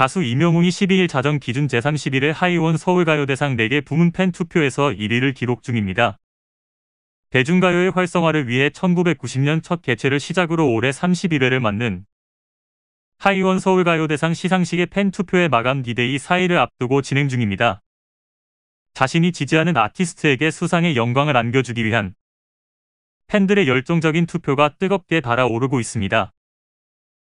가수 임영웅이 12일 자정 기준 제31회 하이원 서울가요대상 4개 부문 팬 투표에서 1위를 기록 중입니다. 대중가요의 활성화를 위해 1990년 첫 개최를 시작으로 올해 31회를 맞는 하이원 서울가요대상 시상식의 팬 투표의 마감 디데이 4일을 앞두고 진행 중입니다. 자신이 지지하는 아티스트에게 수상의 영광을 안겨주기 위한 팬들의 열정적인 투표가 뜨겁게 달아오르고 있습니다.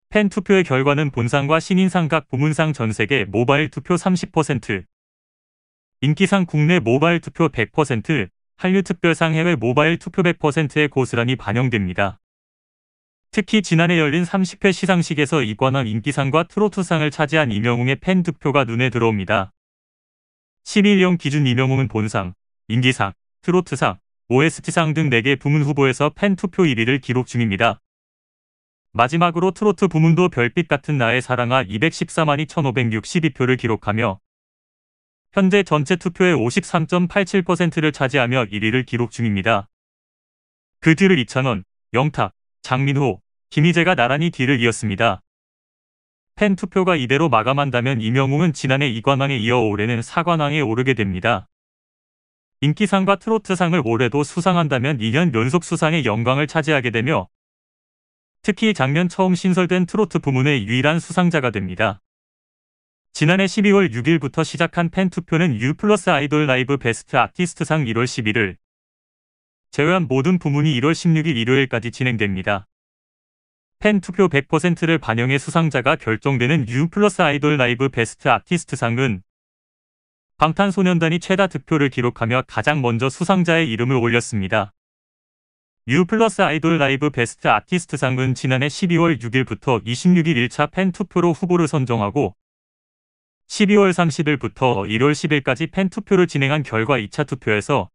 팬 투표의 결과는 본상과 신인상 각 부문상 전 세계 모바일 투표 30%, 인기상 국내 모바일 투표 100%, 한류 특별상 해외 모바일 투표 1 0 0의 고스란히 반영됩니다. 특히 지난해 열린 30회 시상식에서 이관왕 인기상과 트로트상을 차지한 임영웅의 팬 투표가 눈에 들어옵니다. 11형 기준 임영웅은 본상, 인기상, 트로트상, OST상 등 4개 부문 후보에서 팬 투표 1위를 기록 중입니다. 마지막으로 트로트 부문도 별빛 같은 나의 사랑아 214만 2562표를 기록하며 현재 전체 투표의 53.87%를 차지하며 1위를 기록 중입니다. 그 뒤를 이창원, 영탁, 장민호, 김희재가 나란히 뒤를 이었습니다. 팬 투표가 이대로 마감한다면 이명웅은 지난해 이관왕에 이어 올해는 4관왕에 오르게 됩니다. 인기상과 트로트상을 올해도 수상한다면 2년 연속 수상의 영광을 차지하게 되며 특히 작년 처음 신설된 트로트 부문의 유일한 수상자가 됩니다. 지난해 12월 6일부터 시작한 팬 투표는 U 플러스 아이돌 라이브 베스트 아티스트상 1월 11일 제외한 모든 부문이 1월 16일 일요일까지 진행됩니다. 팬 투표 100%를 반영해 수상자가 결정되는 U 플러스 아이돌 라이브 베스트 아티스트상은 방탄소년단이 최다 득표를 기록하며 가장 먼저 수상자의 이름을 올렸습니다. 유플러스 아이돌 라이브 베스트 아티스트상은 지난해 12월 6일부터 26일 1차 팬 투표로 후보를 선정하고 12월 30일부터 1월 10일까지 팬 투표를 진행한 결과 2차 투표에서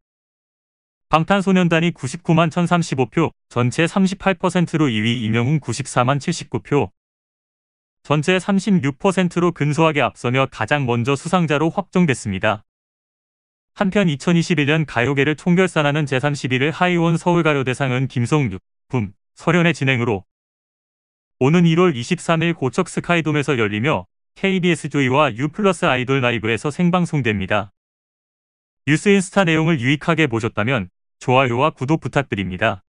방탄소년단이 99만 1035표, 전체 38%로 2위 이명웅 94만 79표, 전체 36%로 근소하게 앞서며 가장 먼저 수상자로 확정됐습니다. 한편 2021년 가요계를 총결산하는 제3 1일 하이원 서울가요대상은 김성육, 붐, 서련의 진행으로 오는 1월 23일 고척 스카이돔에서 열리며 KBS 조이와 유플러스 아이돌 라이브에서 생방송됩니다. 뉴스인스타 내용을 유익하게 보셨다면 좋아요와 구독 부탁드립니다.